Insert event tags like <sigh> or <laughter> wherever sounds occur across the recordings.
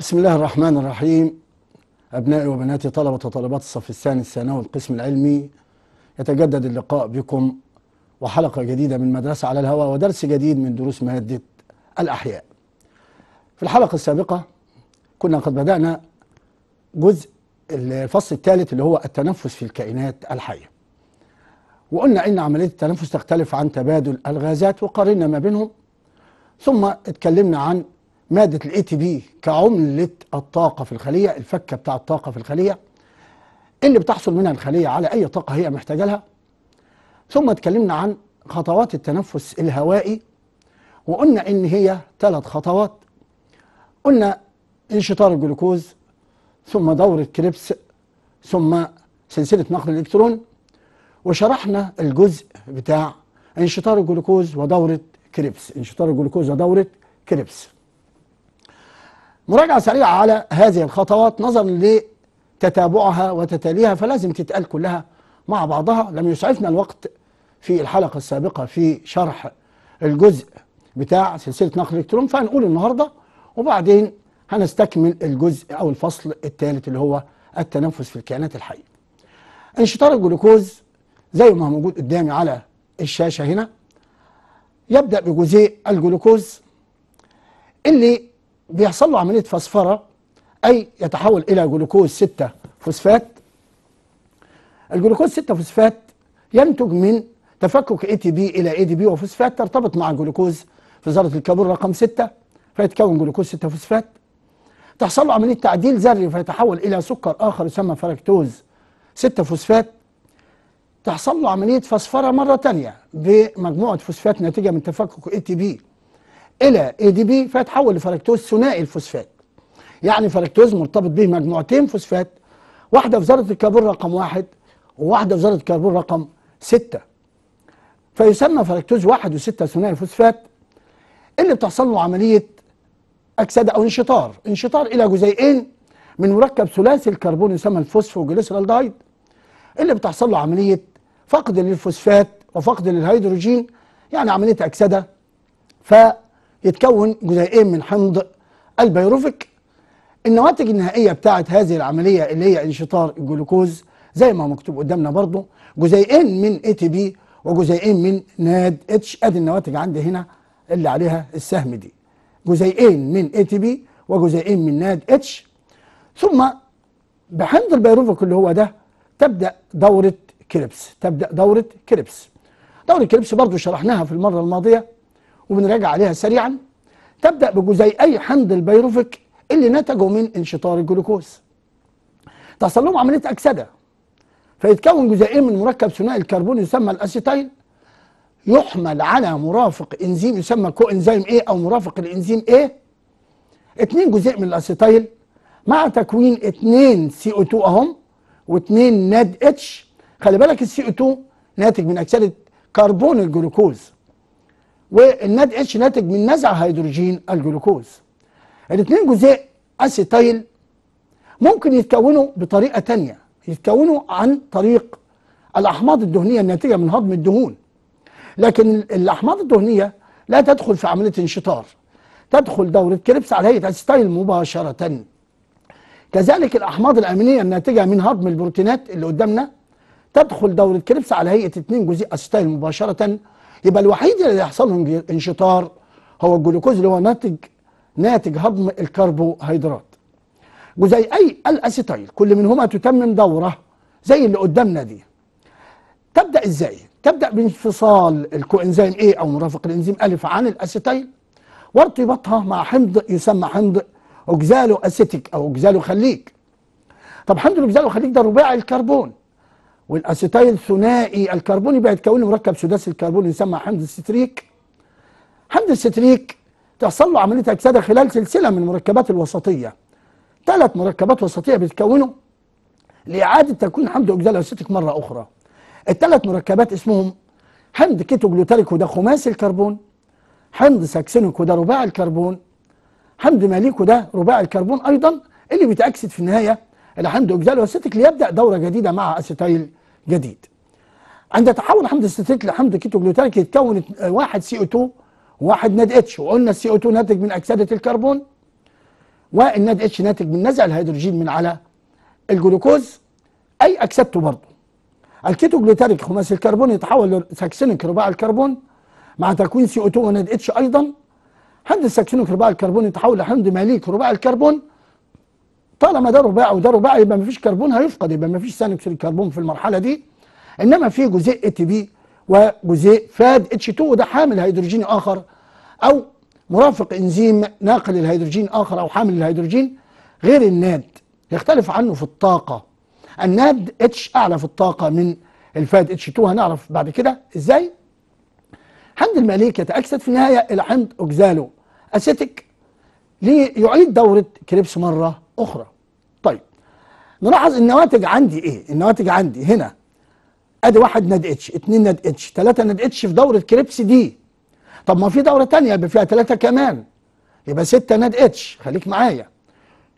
بسم الله الرحمن الرحيم أبنائي وبناتي طلبة وطالبات الصف الثاني الثانوي القسم العلمي يتجدد اللقاء بكم وحلقة جديدة من مدرسة على الهواء ودرس جديد من دروس مادة الأحياء في الحلقة السابقة كنا قد بدأنا جزء الفصل الثالث اللي هو التنفس في الكائنات الحية وقلنا إن عملية التنفس تختلف عن تبادل الغازات وقارنا ما بينهم ثم اتكلمنا عن مادة الاي تي بي كعملة الطاقة في الخلية الفكة بتاع الطاقة في الخلية اللي بتحصل منها الخلية على أي طاقة هي محتاجة لها ثم اتكلمنا عن خطوات التنفس الهوائي وقلنا إن هي ثلاث خطوات قلنا انشطار الجلوكوز ثم دورة كريبس ثم سلسلة نقل الإلكترون وشرحنا الجزء بتاع انشطار الجلوكوز ودورة كريبس انشطار الجلوكوز ودورة كريبس مراجعة سريعة على هذه الخطوات نظرا لتتابعها وتتاليها فلازم تتقال كلها مع بعضها لم يسعفنا الوقت في الحلقة السابقة في شرح الجزء بتاع سلسلة نقل الإلكترون فهنقول النهاردة وبعدين هنستكمل الجزء أو الفصل الثالث اللي هو التنفس في الكائنات الحية انشطار الجلوكوز زي ما هو موجود قدامي على الشاشة هنا يبدأ بجزيء الجلوكوز اللي بيحصل له عملية فسفرة أي يتحول إلى جلوكوز 6 فوسفات الجلوكوز 6 فوسفات ينتج من تفكك اي تي بي الى اي دي بي وفوسفات ترتبط مع جلوكوز في ذره الكابور رقم 6 فيتكون جلوكوز 6 فوسفات تحصل له عمليه تعديل ذري فيتحول الى سكر اخر يسمى فركتوز 6 فوسفات تحصل له عمليه فسفره مره ثانيه بمجموعه فوسفات ناتجه من تفكك اي تي بي الى اي دي بي فيتحول لفركتوز ثنائي الفوسفات يعني فركتوز مرتبط به مجموعتين فوسفات واحده في ذره الكربون رقم واحد وواحده في ذره الكربون رقم ستة فيسمى فركتوز واحد وستة ثنائي الفوسفات اللي بتحصل له عمليه اكسده او انشطار انشطار الى جزيئين من مركب ثلاثي الكربون يسمى الفوسفوجليسرالدايد اللي بتحصل له عمليه فقد للفوسفات وفقد للهيدروجين يعني عمليه اكسده ف يتكون جزيئين من حمض البيروفيك النواتج النهائية بتاعة هذه العملية اللي هي انشطار الجلوكوز زي ما مكتوب قدامنا برضو جزيئين من اي تي بي وجزيئين من ناد اتش ادي النواتج عندي هنا اللي عليها السهم دي جزيئين من اي تي بي وجزيئين من ناد اتش ثم بحمض البيروفيك اللي هو ده تبدا دوره كريبس تبدا دوره كريبس دوره كريبس برضو شرحناها في المره الماضيه وبنراجع عليها سريعا تبدأ بجزيئي حمض البيروفيك اللي نتجوا من انشطار الجلوكوز تحصل لهم عملية أكسدة فيتكون جزيئين من مركب ثنائي الكربون يسمى الأسيتيل يحمل على مرافق انزيم يسمى كو انزيم ايه او مرافق الانزيم ايه اتنين جزيء من الاسيتيل مع تكوين اتنين سي او 2 اهم واتنين ناد اتش خلي بالك السي او 2 ناتج من اكسده كربون الجلوكوز والناد اتش ناتج من نزع هيدروجين الجلوكوز الاثنين جزيء اسيتيل ممكن يتكونوا بطريقه تانية يتكونوا عن طريق الاحماض الدهنيه الناتجه من هضم الدهون لكن الاحماض الدهنيه لا تدخل في عمليه انشطار تدخل دوره كريبس على هيئه اسيتيل مباشره كذلك الاحماض الامينيه الناتجه من هضم البروتينات اللي قدامنا تدخل دوره كريبس على هيئه اثنين جزيء اسيتيل مباشره يبقى الوحيد اللي يحصل له انشطار هو الجلوكوز اللي هو ناتج ناتج هضم الكربوهيدرات جزيئي الاسيتيل كل منهما تتمم دوره زي اللي قدامنا دي تبدا ازاي تبدا بانفصال الكوانزيم اي او مرافق الانزيم الف عن الاسيتيل وارتباطها مع حمض يسمى حمض اوكزالو اسيتيك او اوكزالو خليك طب حمض الاوكزالو خليك ده رباعي الكربون والاسيتايل ثنائي الكربوني بقى يتكون مركب سداسي الكربون يسمى حمض الستريك حمض الستريك تحصل له عمليه اكسده خلال سلسله من المركبات الوسطيه ثلاث مركبات وسطيه بيتكونوا لاعاده تكوين حمض اكسيد الستريك مره اخرى الثلاث مركبات اسمهم حمض كيتو جلوتاريك وده خماسي الكربون حمض ساكسينيك وده رباعي الكربون حمض ماليك وده رباعي الكربون ايضا اللي بيتاكسد في النهايه الحمض اكسيد الستريك ليبدا دوره جديده مع اسيتايل جديد عند تحول حمض الستيت لحمض كيتوجلوتانيك يتكون واحد سي او 2 وواحد ناد اتش وقلنا السي او 2 ناتج من اكسده الكربون والناد اتش ناتج من نزع الهيدروجين من على الجلوكوز اي اكسدته برضه الكيتوجلوتانيك خماسي الكربون يتحول لساكسينك رباع الكربون مع تكوين سي او 2 وناد اتش ايضا حمض الساكسينك رباع الكربون يتحول لحمض ماليك رباع الكربون طالما ده رباعي وده رباعي يبقى مفيش كربون هيفقد يبقى مفيش ثاني اكسيد الكربون في المرحله دي انما في جزيء اي تي بي وجزيء فاد اتش 2 وده حامل هيدروجين اخر او مرافق انزيم ناقل الهيدروجين اخر او حامل الهيدروجين غير الناد يختلف عنه في الطاقه الناد اتش اعلى في الطاقه من الفاد اتش 2 هنعرف بعد كده ازاي حمض الماليك يتاكسد في النهايه الى حمض اوكزالو اسيتيك ليعيد دوره كريبس مره أخرى طيب نلاحظ النواتج عندي إيه النواتج عندي هنا أدي واحد ناد اتش اتنين ناد اتش تلاتة ناد اتش في دورة كريبس دي طب ما في دورة تانية يبقى فيها تلاتة كمان يبقى ستة ناد اتش خليك معايا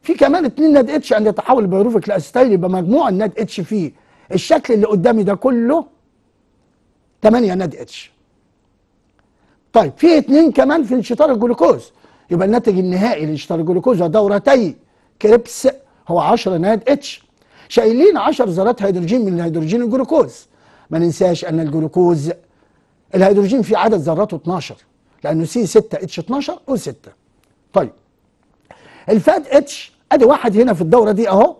في كمان اتنين ناد اتش عند تحول البيروفيك لاستايل يبقى مجموع الناد اتش فيه الشكل اللي قدامي ده كله تمانية ناد اتش طيب في اتنين كمان في انشطار الجلوكوز يبقى الناتج النهائي لانشطار الجلوكوز ودورتي كريبس هو 10 ناد اتش شايلين 10 ذرات هيدروجين من الهيدروجين الجلوكوز ما ننساش ان الجلوكوز الهيدروجين فيه عدد ذراته 12 لانه سي 6 اتش 12 او 6 طيب الفاد اتش ادي واحد هنا في الدوره دي اهو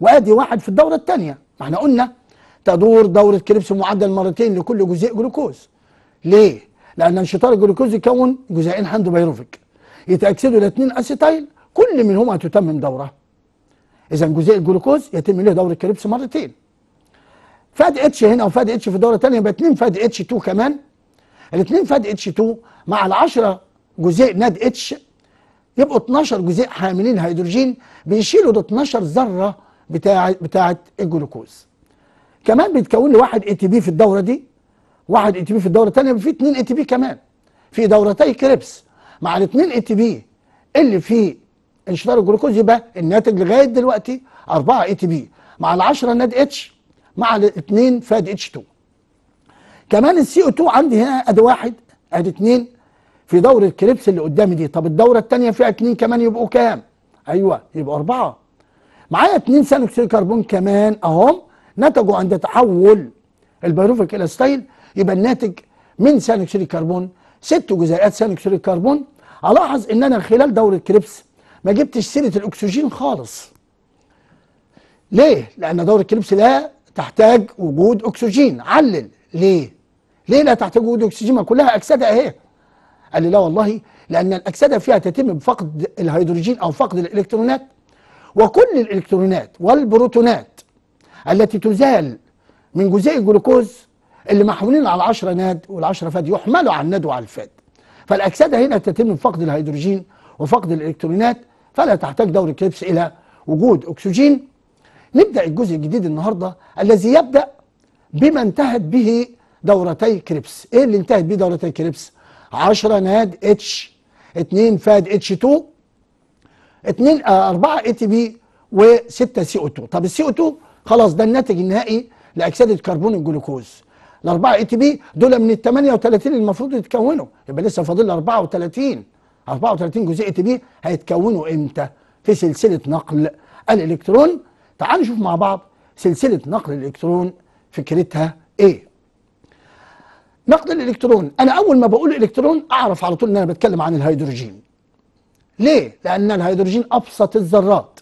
وادي واحد في الدوره الثانيه ما احنا قلنا تدور دوره كريبس معدل مرتين لكل جزيء جلوكوز ليه لان انشطار الجلوكوز يكون جزيئين هاندو بايروفيك يتاكسدوا الاثنين اسيتايل كل منهما تتمم دوره اذا جزيء الجلوكوز يتم له دوره الكريبس مرتين فاد اتش هنا وفاد اتش في دوره ثانيه يبقى 2 فاد اتش 2 كمان الاثنين فاد اتش 2 مع ال 10 جزيء ناد اتش يبقوا 12 جزيء حاملين هيدروجين بيشيلوا ال 12 ذره بتاع بتاعه الجلوكوز كمان بيتكون لي واحد اي تي بي في الدوره دي واحد اي تي بي في الدوره الثانيه في اثنين اي تي بي كمان في دورتي كريبس مع الاثنين اي تي بي اللي في انشطار الجلوكوز يبقى الناتج لغايه دلوقتي 4 اي تي بي مع ال 10 ناد اتش مع الاثنين فاد اتش 2 كمان السي او 2 عندي هنا ادي واحد ادي اثنين في دور الكريبس اللي قدامي دي طب الدوره الثانيه فيها اثنين كمان يبقوا كام؟ ايوه يبقوا اربعه معايا اثنين ثاني اكسيد الكربون كمان اهم نتجوا عند تحول البيروفيك الى ستايل يبقى الناتج من ثاني اكسيد الكربون ست جزيئات ثاني اكسيد الكربون الاحظ ان انا خلال دوره كريبس ما جبتش سيره الاكسجين خالص ليه لان دوره الكليبس لا تحتاج وجود اكسجين علل ليه ليه لا تحتاج وجود اكسجين ما كلها اكسده اهي قال لي لا والله لان الاكسده فيها تتم بفقد الهيدروجين او فقد الالكترونات وكل الالكترونات والبروتونات التي تزال من جزيء الجلوكوز اللي محمولين على 10 ناد وال10 فاد يحملوا على الناد وعلى الفاد فالاكسده هنا تتم بفقد الهيدروجين وفقد الالكترونات فلا تحتاج دورة كريبس إلى وجود أكسجين نبدأ الجزء الجديد النهاردة الذي يبدأ بما انتهت به دورتي كريبس إيه اللي انتهت به دورتي كريبس 10 ناد اتش 2 فاد اتش 2 2 4 اي تي بي و6 سي او 2 طب السي او 2 خلاص ده الناتج النهائي لاكسده كربون الجلوكوز الاربعه اي تي بي دول من ال 38 اللي المفروض يتكونوا يبقى لسه فاضل 34 34 جزيئة بي هيتكونوا امتى في سلسلة نقل الالكترون تعالوا نشوف مع بعض سلسلة نقل الالكترون فكرتها ايه نقل الالكترون انا اول ما بقول الكترون اعرف على طول ان انا بتكلم عن الهيدروجين ليه لان الهيدروجين ابسط الذرات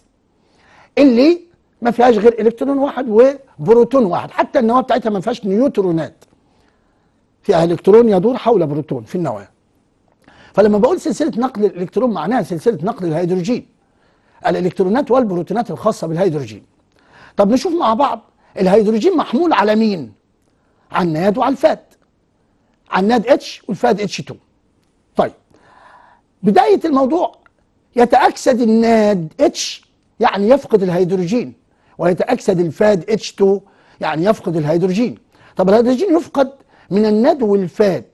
اللي ما فيهاش غير الكترون واحد وبروتون واحد حتى النواه بتاعتها ما فيهاش نيوترونات فيها الكترون يدور حول بروتون في النواه فلما بقول سلسله نقل الالكترون معناها سلسله نقل الهيدروجين الالكترونات والبروتونات الخاصه بالهيدروجين طب نشوف مع بعض الهيدروجين محمول على مين على الناد وعلى الفاد على الناد اتش والفاد اتش 2 طيب بدايه الموضوع يتاكسد الناد اتش يعني يفقد الهيدروجين ويتاكسد الفاد اتش 2 يعني يفقد الهيدروجين طب الهيدروجين يفقد من الناد والفاد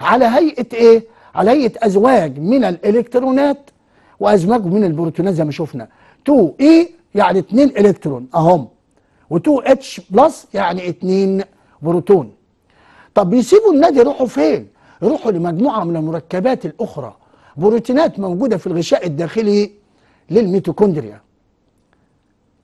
على هيئه ايه هيئه أزواج من الإلكترونات وأزواج من البروتونات زي ما شفنا 2 اي يعني 2 إلكترون أهم و2 اتش بلس يعني 2 بروتون طب بيسيبوا النادي يروحوا فين؟ يروحوا لمجموعة من المركبات الأخرى بروتينات موجودة في الغشاء الداخلي للميتوكوندريا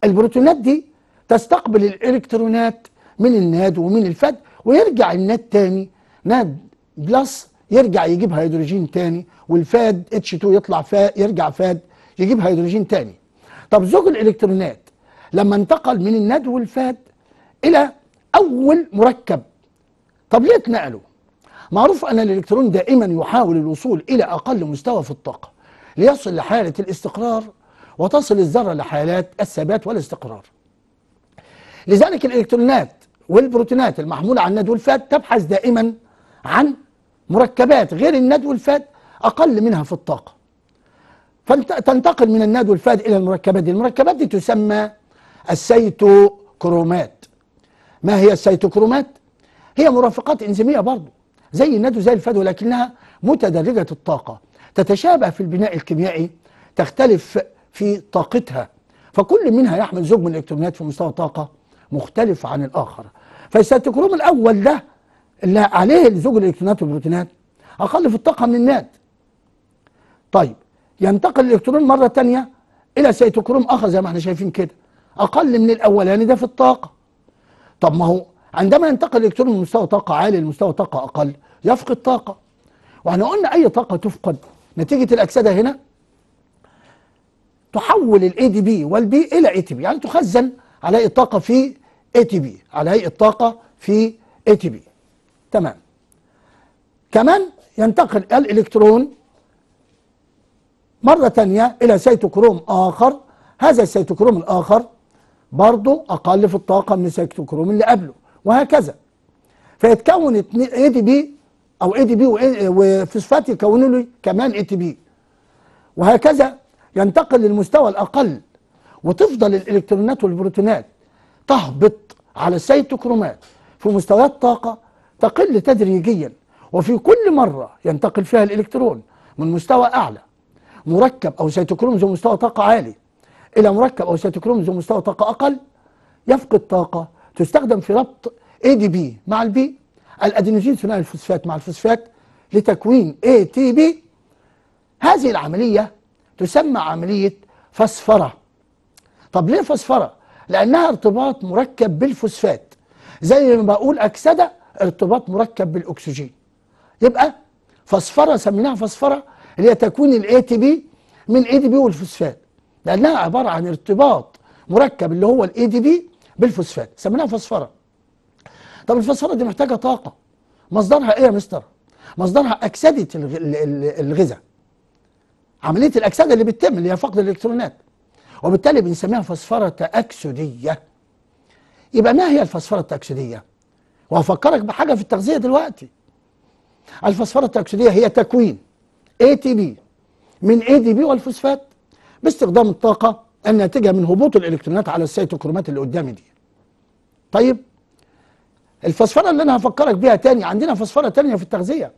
البروتونات دي تستقبل الإلكترونات من الناد ومن الفد ويرجع الناد تاني ناد بلس يرجع يجيب هيدروجين تاني والفاد اتش 2 يطلع فا يرجع فاد يجيب هيدروجين تاني طب زوج الالكترونات لما انتقل من الند والفاد الى اول مركب طب ليه اتنقلوا معروف ان الالكترون دائما يحاول الوصول الى اقل مستوى في الطاقه ليصل لحاله الاستقرار وتصل الذره لحالات الثبات والاستقرار لذلك الالكترونات والبروتينات المحموله على الند والفاد تبحث دائما عن مركبات غير الند والفاد أقل منها في الطاقة فتنتقل من الند والفاد إلى المركبات دي المركبات دي تسمى السيتوكرومات ما هي السيتوكرومات؟ هي مرافقات إنزيمية برضه زي الند وزي الفاد ولكنها متدرجة الطاقة تتشابه في البناء الكيميائي تختلف في طاقتها فكل منها يحمل زوج من الإلكترونات في مستوى طاقة مختلف عن الآخر فالسيتوكروم الأول ده اللي عليه الزوج الالكترونات والبروتينات اقل في الطاقه من الناد. طيب ينتقل الالكترون مره ثانيه الى سيتوكروم اخر زي ما احنا شايفين كده اقل من الاولاني ده في الطاقه طب ما هو عندما ينتقل الالكترون من مستوى طاقه عالي لمستوى طاقه اقل يفقد طاقه واحنا قلنا اي طاقه تفقد نتيجه الاكسده هنا تحول الاي دي بي والبي الى اي تي بي يعني تخزن على هيئه طاقه في اي تي بي على هيئه طاقه في اي تي بي تمام كمان ينتقل الإلكترون مرة تانية إلى سيتوكروم آخر هذا السيتوكروم الآخر برضه أقل في الطاقة من السيتوكروم اللي قبله وهكذا فيتكون اي دي بي او اي دي بي وفوسفات يكونوا له كمان اي تي بي وهكذا ينتقل للمستوى الاقل وتفضل الالكترونات والبروتونات تهبط على السيتوكرومات في مستويات طاقه تقل تدريجيا وفي كل مرة ينتقل فيها الإلكترون من مستوى أعلى مركب أو سيتوكروم ذو مستوى طاقة عالي إلى مركب أو سيتوكروم ذو مستوى طاقة أقل يفقد طاقة تستخدم في ربط اي دي بي مع البي الأدينوزين ثنائي الفوسفات مع الفوسفات لتكوين اي تي بي هذه العملية تسمى عملية فسفرة طب ليه فسفرة؟ لأنها ارتباط مركب بالفوسفات زي ما بقول أكسدة ارتباط مركب بالاكسجين يبقى فسفره سميناها فسفره اللي هي تكوين الاي تي بي من اي دي بي والفوسفات لانها عباره عن ارتباط مركب اللي هو الاي دي بي بالفوسفات سميناها فسفره طب الفسفره دي محتاجه طاقه مصدرها ايه يا مستر مصدرها اكسده الغذاء عمليه الاكسده اللي بتتم اللي هي فقد الالكترونات وبالتالي بنسميها فسفره تاكسديه يبقى ما هي الفسفره التاكسديه وهفكرك بحاجه في التغذيه دلوقتي الفسفره التأكسدية هي تكوين اي تي بي من اي دي بي والفوسفات باستخدام الطاقه الناتجه من هبوط الالكترونات على السيتوكرومات اللي قدامي دي طيب الفسفره اللي انا هفكرك بيها تاني عندنا فسفره تانية في التغذيه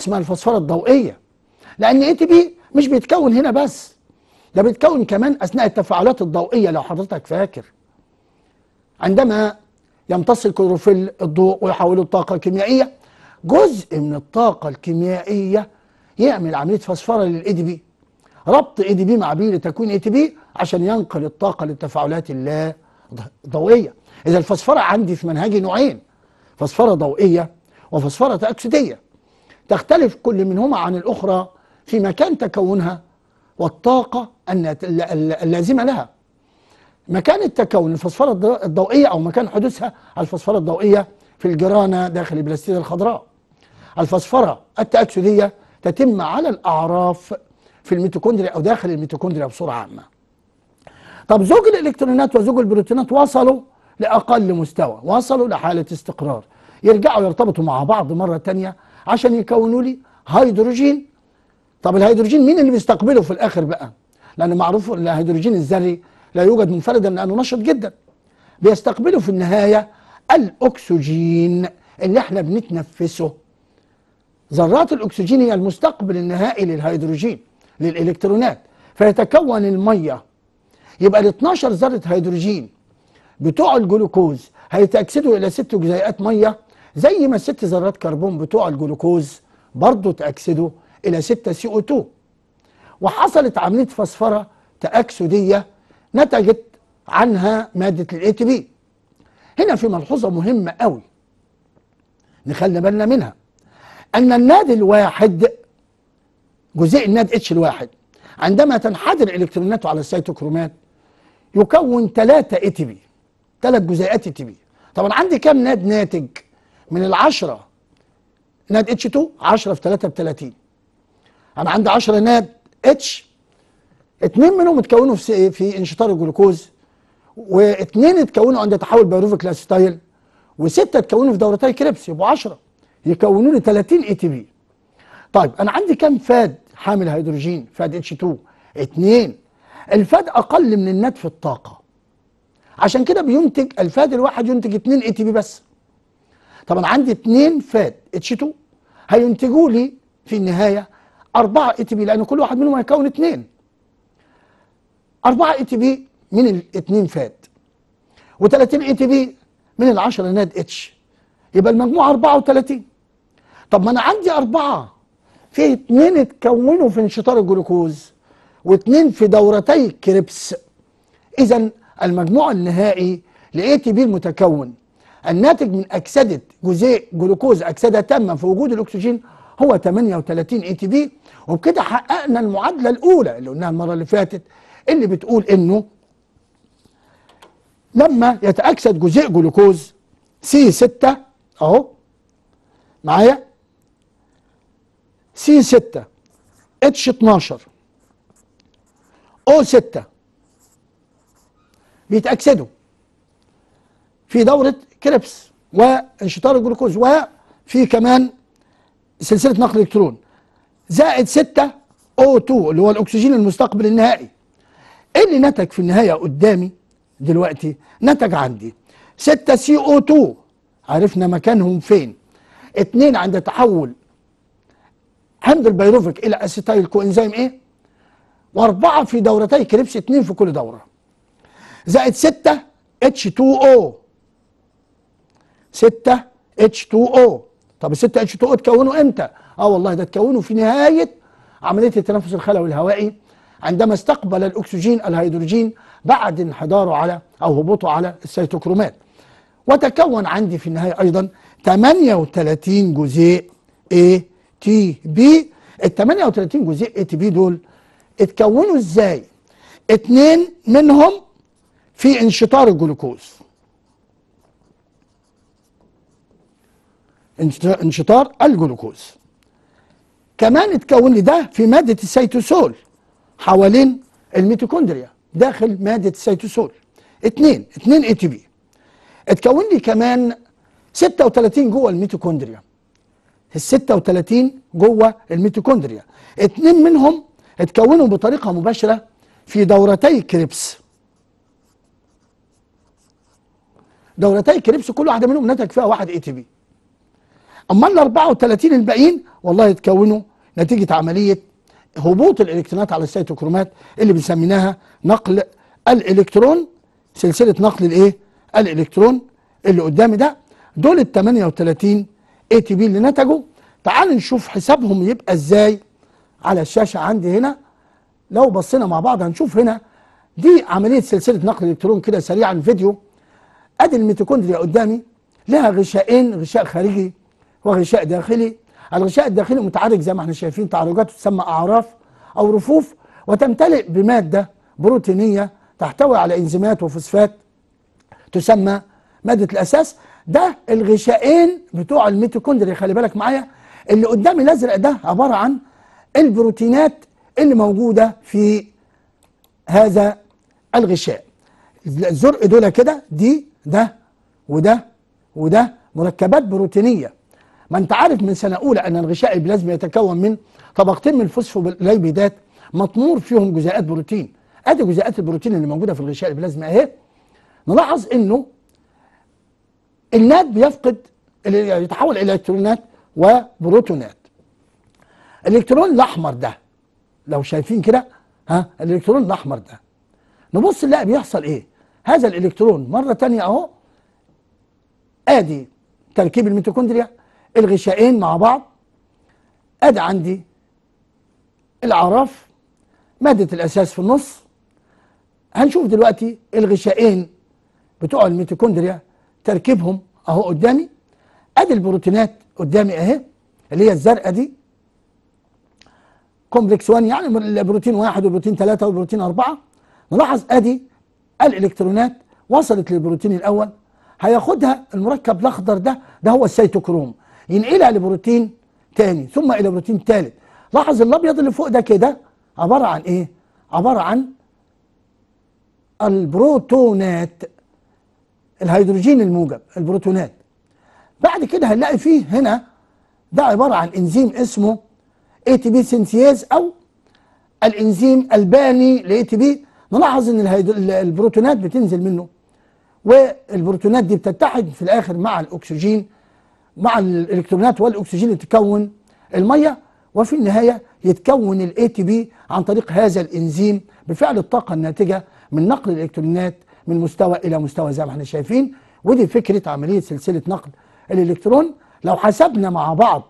اسمها الفسفره الضوئيه لان اي تي بي مش بيتكون هنا بس ده بيتكون كمان اثناء التفاعلات الضوئيه لو حضرتك فاكر عندما يمتص الكلوروفيل الضوء ويحوله لطاقه كيميائيه جزء من الطاقه الكيميائيه يعمل عمليه فسفره للاي دي بي ربط اي دي بي مع بي لتكوين اي تي بي عشان ينقل الطاقه للتفاعلات اللا ضوئيه اذا الفسفره عندي في منهجي نوعين فسفره ضوئيه وفسفره اكسيديه تختلف كل منهما عن الاخرى في مكان تكونها والطاقه اللازمه لها مكان التكون الفصفرة الضوئية أو مكان حدوثها الفصفرة الضوئية في الجرانة داخل البلاستيد الخضراء الفسفرة التأكسدية تتم على الأعراف في الميتوكوندريا أو داخل الميتوكوندريا بصورة عامة طب زوج الإلكترونات وزوج البروتينات وصلوا لأقل مستوى وصلوا لحالة استقرار يرجعوا يرتبطوا مع بعض مرة تانية عشان يكونوا لي هيدروجين طب الهيدروجين مين اللي بيستقبله في الآخر بقى لأن معروف الهيدروجين الذري لا يوجد منفردا لأنه نشط جدا بيستقبله في النهاية الأكسجين اللي احنا بنتنفسه ذرات الأكسجين هي المستقبل النهائي للهيدروجين للإلكترونات فيتكون المية يبقى ال 12 ذرة هيدروجين بتوع الجلوكوز هيتأكسدوا إلى ست جزيئات مية زي ما الست ذرات كربون بتوع الجلوكوز برضه تأكسدوا إلى 6 سي او 2 وحصلت عملية فسفرة تأكسدية نتجت عنها مادة الاي تي بي هنا في ملحوظة مهمة قوي نخلي بالنا منها أن النادي الواحد جزيء النادي اتش الواحد عندما تنحدر الكتروناته على السيتوكرومات يكون ثلاثة اي تي بي ثلاث جزيئات اي تي بي طبعا عندي كام ناد ناتج من العشرة ناد اتش 2 10 في 3 ب 30 انا عندي 10 ناد اتش اتنين منهم اتكونوا في في انشطار الجلوكوز واثنين اتكونوا عند تحول بيروفيك لاستايل وسته اتكونوا في دورتي كريبس يبقوا 10 يكونوا لي 30 اي تي بي طيب انا عندي كام فاد حامل هيدروجين فاد اتش 2 اثنين الفاد اقل من النت في الطاقه عشان كده بينتج الفاد الواحد ينتج 2 اي تي بي بس طب انا عندي اثنين فاد اتش 2 هينتجوا لي في النهايه 4 اي تي بي لان كل واحد منهم هيكون اثنين. 4 اي تي بي من الاثنين فاد و30 اي تي بي من ال10 ناد اتش يبقى المجموع 34 طب ما انا عندي اربعه في اثنين اتكونوا في انشطار الجلوكوز واثنين في دورتي كريبس اذا المجموع النهائي لاي تي بي المتكون الناتج من اكسده جزيء جلوكوز اكسده تامه في وجود الاكسجين هو 38 اي تي بي وبكده حققنا المعادله الاولى اللي قلناها المره اللي فاتت اللي بتقول انه لما يتأكسد جزيء جلوكوز سي 6 اهو معايا سي 6 اتش 12 او 6 بيتأكسدوا في دورة كريبس وانشطار الجلوكوز وفي كمان سلسلة نقل الكترون زائد 6 O2 اللي هو الأكسجين المستقبل النهائي ايه اللي نتج في النهايه قدامي دلوقتي نتج عندي 6 سي او 2 عرفنا مكانهم فين اتنين عند تحول حمض البيروفيك الى اسيتايل كوانزيم ايه واربعه في دورتي كريبس اتنين في كل دوره زائد 6 اتش 2 او 6 اتش 2 او طب ال 6 اتش 2 او اتكونوا امتى اه والله ده اتكونوا في نهايه عمليه التنفس الخلوي الهوائي عندما استقبل الأكسجين الهيدروجين بعد انحداره على أو هبوطه على السيتوكرومات وتكون عندي في النهاية أيضا 38 جزيء اي تي بي ال 38 جزيء اي تي بي دول اتكونوا ازاي؟ اتنين منهم في انشطار الجلوكوز انشطار الجلوكوز كمان اتكون لي ده في مادة السيتوسول حوالين الميتوكوندريا داخل ماده السيتوسول اتنين اتنين اي تي بي اتكون لي كمان 36 جوه الميتوكوندريا ال 36 جوه الميتوكوندريا اتنين منهم اتكونوا بطريقه مباشره في دورتي كريبس دورتي كريبس كل واحده منهم نتج فيها واحد اي تي بي اما ال 34 الباقيين والله اتكونوا نتيجه عمليه هبوط الالكترونات على السيتوكرومات اللي بنسميناها نقل الالكترون سلسله نقل الايه الالكترون اللي قدامي ده دول ال 38 اي تي بي اللي نتجوا تعال نشوف حسابهم يبقى ازاي على الشاشه عندي هنا لو بصينا مع بعض هنشوف هنا دي عمليه سلسله نقل الالكترون كده سريعا فيديو ادي الميتوكوندريا قدامي لها غشائين غشاء خارجي وغشاء داخلي الغشاء الداخلي متعرج زي ما احنا شايفين تعرجات تسمى أعراف أو رفوف وتمتلئ بمادة بروتينية تحتوي على إنزيمات وفوسفات تسمى مادة الأساس ده الغشائين بتوع الميتوكوندريا خلي بالك معايا اللي قدامي الازرق ده عباره عن البروتينات اللي موجوده في هذا الغشاء الزرق دول كده دي ده وده وده مركبات بروتينيه ما انت عارف من سنه اولى ان الغشاء البلازمي يتكون من طبقتين من الفوسفوليبيدات مطمور فيهم جزيئات بروتين ادي جزيئات البروتين اللي موجوده في الغشاء البلازمي اهي نلاحظ انه النات بيفقد يعني يتحول الى الكترونات وبروتونات الالكترون الاحمر ده لو شايفين كده ها الالكترون الاحمر ده نبص نلاقي بيحصل ايه هذا الالكترون مره تانية اهو ادي تركيب الميتوكوندريا الغشائين مع بعض ادي عندي الاعراف ماده الاساس في النص هنشوف دلوقتي الغشائين بتوع الميتوكوندريا تركيبهم اهو قدامي ادي البروتينات قدامي اهي اللي هي الزرقاء دي كومبلكس 1 يعني البروتين 1 وبروتين 3 وبروتين 4 نلاحظ ادي الالكترونات وصلت للبروتين الاول هياخدها المركب الاخضر ده ده هو السيتوكروم ينقلها لبروتين تاني ثم الى بروتين تالت لاحظ الابيض اللي فوق ده كده عباره عن ايه عباره عن البروتونات الهيدروجين الموجب البروتونات بعد كده هنلاقي فيه هنا ده عباره عن انزيم اسمه اي تي بي سينثياز او الانزيم الباني لاي تي بي نلاحظ ان البروتونات بتنزل منه والبروتونات دي بتتحد في الاخر مع الاكسجين مع الالكترونات والاكسجين اللي تكون الميه وفي النهايه يتكون الاي تي بي عن طريق هذا الانزيم بفعل الطاقه الناتجه من نقل الالكترونات من مستوى الى مستوى زي ما احنا شايفين ودي فكره عمليه سلسله نقل الالكترون لو حسبنا مع بعض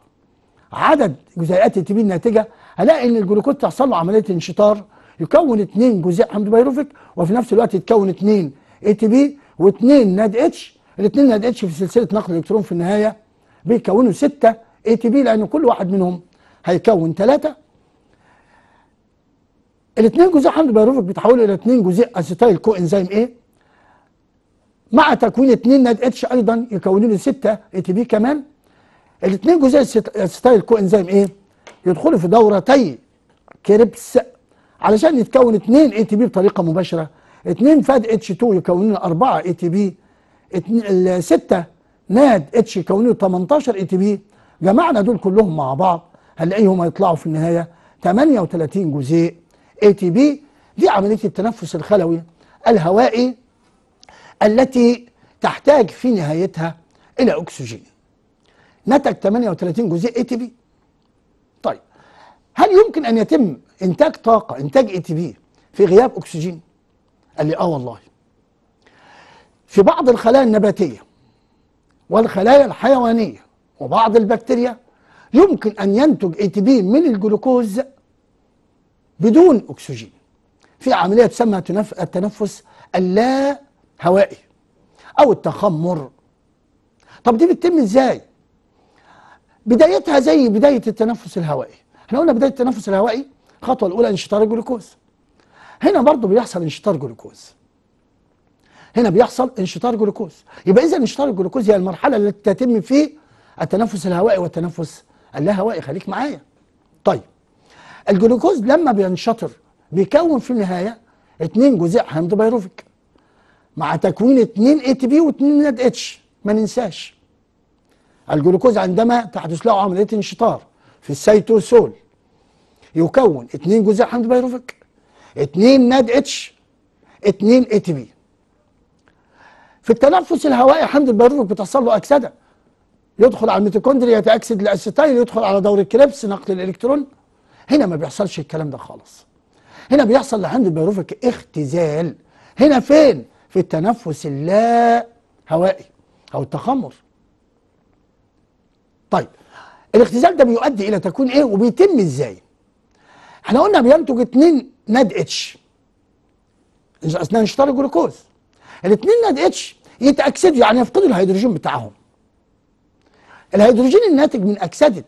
عدد جزيئات الاي تي بي الناتجه هلاقي ان الجلوكوز تحصل له عمليه انشطار يكون اثنين جزيء حمض بيروفيك وفي نفس الوقت يتكون اثنين اي تي بي واثنين ناد اتش الاثنين ناد اتش في سلسله نقل الالكترون في النهايه بيكونوا ستة اي تي بي لأن كل واحد منهم هيكون ثلاثة الاثنين جزيء حمض بيروفك بيتحولوا إلى اثنين جزيء أسيتايل كو إنزيم إيه مع تكوين اثنين ناد اتش أيضا يكونوا له ستة اي تي بي كمان الاثنين جزيء أسيتايل كو إنزيم إيه يدخلوا في دورتي كريبس علشان يتكون اثنين اي تي بي بطريقة مباشرة اثنين فاد اتش 2 يكونوا اربعة 4 اي تي بي 6 ناد اتش كونيو 18 اي تي بي جمعنا دول كلهم مع بعض هنلاقيهم هيطلعوا في النهايه 38 جزيء اي تي بي دي عمليه التنفس الخلوي الهوائي التي تحتاج في نهايتها الى اكسجين نتج 38 جزيء اي تي بي طيب هل يمكن ان يتم انتاج طاقه انتاج اي تي بي في غياب اكسجين قال لي اه والله في بعض الخلايا النباتيه والخلايا الحيوانية وبعض البكتيريا يمكن أن ينتج اي تي بي من الجلوكوز بدون أكسجين في عملية تسمى التنفس اللا هوائي أو التخمر طب دي بتتم إزاي؟ بدايتها زي بداية التنفس الهوائي احنا قلنا بداية التنفس الهوائي الخطوة الأولى انشطار الجلوكوز هنا برضو بيحصل انشطار جلوكوز هنا بيحصل انشطار جلوكوز يبقى اذا انشطار الجلوكوز هي المرحله التي تتم فيه التنفس الهوائي والتنفس اللاهوائي خليك معايا طيب الجلوكوز لما بينشطر بيكون في النهايه اتنين جزء هاند بايروفيك مع تكوين اتنين اي تي بي واتنين ناد اتش ما ننساش الجلوكوز عندما تحدث له عمليه انشطار في السيتوسول يكون اتنين جزء هاند بايروفيك اتنين ناد اتش اتنين اي تي بي في التنفس الهوائي حمض البارود بتحصل له اكسده يدخل على الميتوكوندريا يتاكسد الاسيتايل يدخل على دور الكريبس نقل الالكترون هنا ما بيحصلش الكلام ده خالص هنا بيحصل لحمض البيروفيك اختزال هنا فين في التنفس اللا هوائي او التخمر طيب الاختزال ده بيؤدي الى تكوين ايه وبيتم ازاي احنا قلنا بينتج اتنين ناد اتش اثناء اشتري جلوكوز الاثنين ناد اتش يتاكسدوا يعني يفقدوا الهيدروجين بتاعهم الهيدروجين الناتج من اكسده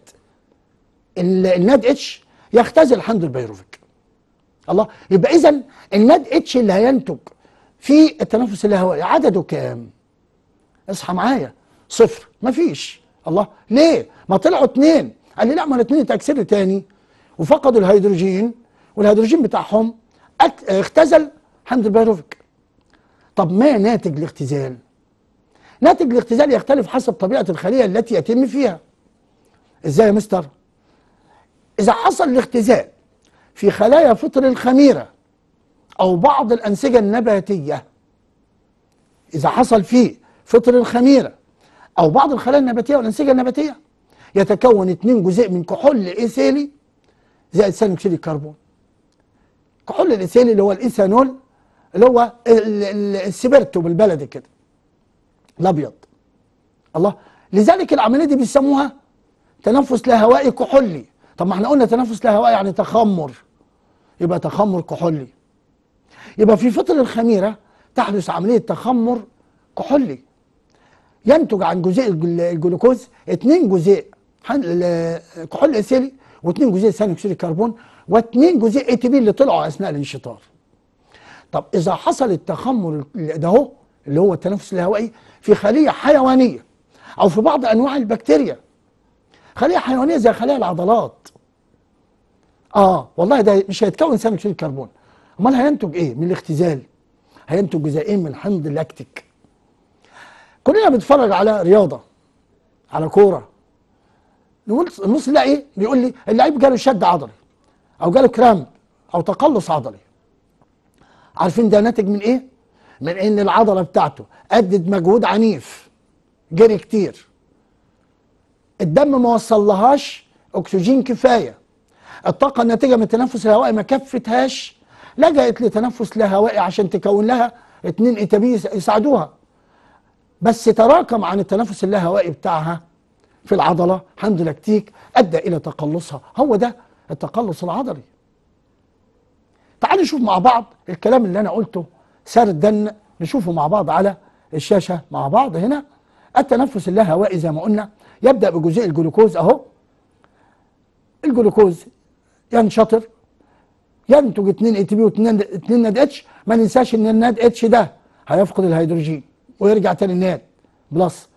الناد اتش يختزل حمض البيروفيك الله يبقى اذا الناد اتش اللي هينتج في التنفس الهوائي عدده كام اصحى معايا صفر مفيش الله ليه ما طلعوا اتنين قال لي لا ما الاثنين اتاكسدوا تاني وفقدوا الهيدروجين والهيدروجين بتاعهم اختزل حمض البيروفيك طب ما ناتج الاختزال ناتج الاختزال يختلف حسب طبيعة الخلية التي يتم فيها ازاي يا مستر اذا حصل الاختزال في خلايا فطر الخميرة او بعض الانسجة النباتية اذا حصل في فطر الخميرة او بعض الخلايا النباتية والانسجة النباتية يتكون اتنين جزيء من كحول ايثيلي زائد ثاني اكسيد الكربون كحول الايثيلي اللي هو الايثانول اللي هو السبرتو بالبلدي كده الابيض الله لذلك العمليه دي بيسموها تنفس لا هوائي كحولي طب ما احنا قلنا تنفس لا هوائي يعني تخمر يبقى تخمر كحولي يبقى في فطر الخميره تحدث عمليه تخمر كحولي ينتج عن جزيء الجلوكوز اثنين جزيء كحول ايثيلي واثنين جزيء ثاني اكسيد الكربون واثنين جزيء اي تي بي اللي طلعوا اثناء الانشطار طب إذا حصل التخمر ده هو اللي هو التنفس الهوائي في خلية حيوانية أو في بعض أنواع البكتيريا خلية حيوانية زي خلايا العضلات آه والله ده مش هيتكون ثاني أكسيد الكربون أمال هينتج إيه من الاختزال هينتج جزيئين من حمض اللاكتيك كلنا بنتفرج على رياضة على كورة نقول النص ده إيه بيقول لي اللعيب جاله شد عضلي أو جاله كرامب أو تقلص عضلي عارفين ده ناتج من ايه من ان العضله بتاعته ادت مجهود عنيف جري كتير الدم ما وصلهاش اكسجين كفايه الطاقه الناتجه من التنفس الهوائي ما كفتهاش لجأت لتنفس لا هوائي عشان تكون لها اتنين ايتابي يساعدوها بس تراكم عن التنفس اللاهوائي بتاعها في العضله حمض لاكتيك ادى الى تقلصها هو ده التقلص العضلي تعالوا نشوف مع بعض الكلام اللي أنا قلته سردا نشوفه مع بعض على الشاشة مع بعض هنا التنفس اللاهوائي زي ما قلنا يبدأ بجزيء الجلوكوز أهو الجلوكوز ينشطر ينتج 2 اي تي بي و2 ناد اتش ما ننساش ان الناد اتش ده هيفقد الهيدروجين ويرجع تاني الناد بلس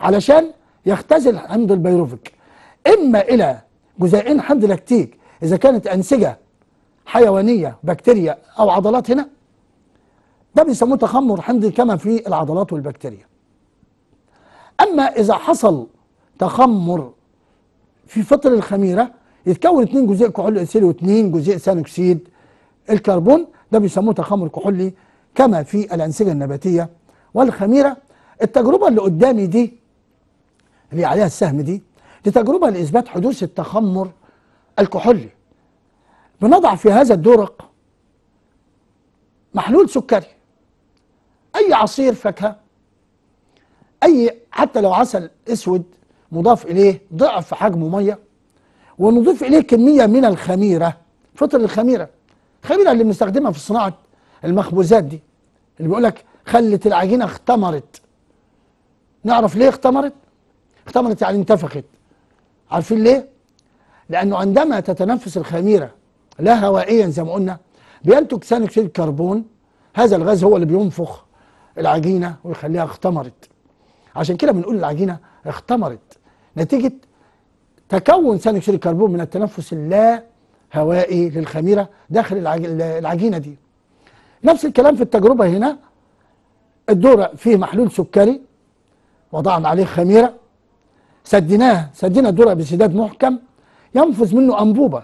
علشان يختزل حمض البيروفيك اما الى جزيئين حمض لاكتيك اذا كانت انسجه حيوانية بكتيريا أو عضلات هنا ده بيسموه تخمر حمضي كما في العضلات والبكتيريا أما إذا حصل تخمر في فطر الخميرة يتكون اثنين جزيء كحول إثيلي واثنين جزيء ثاني اكسيد الكربون ده بيسموه تخمر كحولي كما في الأنسجة النباتية والخميرة التجربة اللي قدامي دي اللي عليها السهم دي دي تجربة لإثبات حدوث التخمر الكحولي بنضع في هذا الدورق محلول سكري أي عصير فاكهة أي حتى لو عسل أسود مضاف إليه ضعف حجمه مية ونضيف إليه كمية من الخميرة فطر الخميرة الخميرة اللي بنستخدمها في صناعة المخبوزات دي اللي بيقول لك خلت العجينة اختمرت نعرف ليه اختمرت؟ اختمرت يعني انتفخت عارفين ليه؟ لأنه عندما تتنفس الخميرة لا هوائيا زي ما قلنا بينتج ثاني اكسيد الكربون هذا الغاز هو اللي بينفخ العجينه ويخليها اختمرت عشان كده بنقول العجينه اختمرت نتيجه تكون ثاني اكسيد الكربون من التنفس اللا هوائي للخميره داخل العجينه دي نفس الكلام في التجربه هنا الدورة فيه محلول سكري وضعنا عليه خميرة سديناه سدينا الدورة بسداد محكم ينفذ منه أنبوبة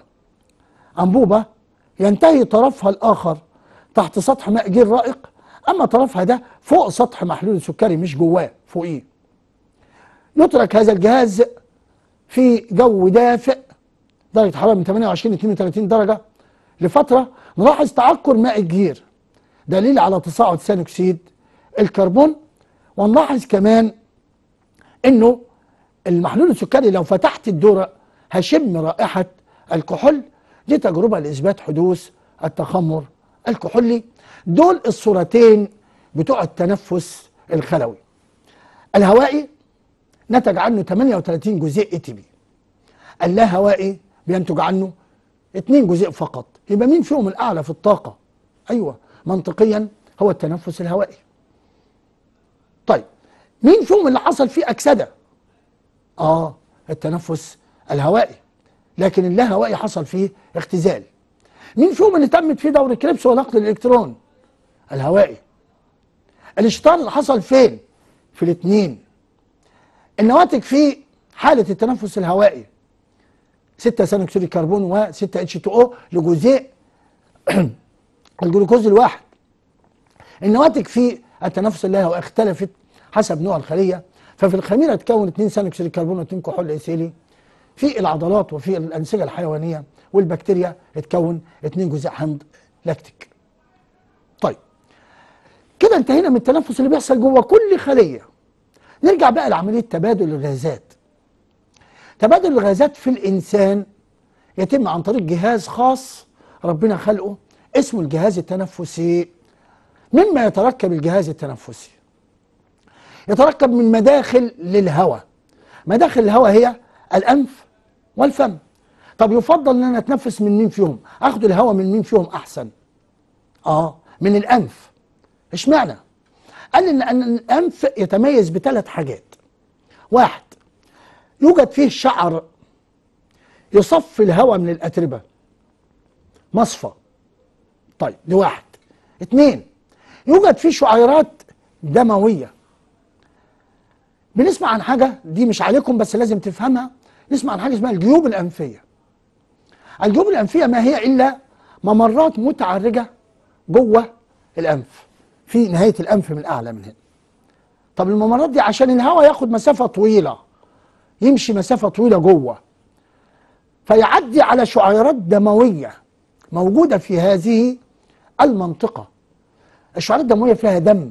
أنبوبة ينتهي طرفها الآخر تحت سطح ماء جير رائق أما طرفها ده فوق سطح محلول السكري مش جواه فوقيه يترك هذا الجهاز في جو دافئ درجة حرارة من 28 ل 32 درجة لفترة نلاحظ تعكر ماء الجير دليل على تصاعد ثاني أكسيد الكربون ونلاحظ كمان أنه المحلول السكري لو فتحت الدورة هشم رائحة الكحول دي تجربة لإثبات حدوث التخمر الكحولي دول الصورتين بتوع التنفس الخلوي الهوائي نتج عنه 38 جزيء اي تي بي اللاهوائي بينتج عنه 2 جزيء فقط يبقى مين فيهم الاعلى في الطاقه ايوه منطقيا هو التنفس الهوائي طيب مين فيهم اللي حصل فيه اكسده اه التنفس الهوائي لكن اللاهوائي حصل فيه اختزال مين فيهم اللي تمت فيه دورة الكريبس ونقل الالكترون الهوائي الاشتار حصل فين في الاثنين النواتج في حالة التنفس الهوائي 6 ثاني اكسيد الكربون و 6 اتش 2 او لجزيء <clears throat> الجلوكوز الواحد النواتج في التنفس اللاهوائي اختلفت حسب نوع الخليه ففي الخميره تكون 2 ثاني اكسيد الكربون و2 كحول ايثيلي في العضلات وفي الأنسجة الحيوانية والبكتيريا اتكون اتنين جزيء حمض لاكتيك طيب كده انتهينا من التنفس اللي بيحصل جوه كل خلية نرجع بقى لعملية تبادل الغازات تبادل الغازات في الإنسان يتم عن طريق جهاز خاص ربنا خلقه اسمه الجهاز التنفسي مما يتركب الجهاز التنفسي يتركب من مداخل للهواء مداخل الهواء هي الأنف والفم طب يفضل ان انا اتنفس من مين فيهم اخد الهواء من مين فيهم احسن اه من الانف اشمعنى قال ان ان الانف يتميز بثلاث حاجات واحد يوجد فيه شعر يصفي الهواء من الاتربه مصفى طيب دي واحد اتنين يوجد فيه شعيرات دمويه بنسمع عن حاجه دي مش عليكم بس لازم تفهمها نسمع عن حاجه اسمها الجيوب الانفيه الجيوب الانفيه ما هي الا ممرات متعرجه جوه الانف في نهايه الانف من الاعلى من هنا طب الممرات دي عشان الهواء ياخد مسافه طويله يمشي مسافه طويله جوه فيعدي على شعيرات دمويه موجوده في هذه المنطقه الشعيرات الدمويه فيها دم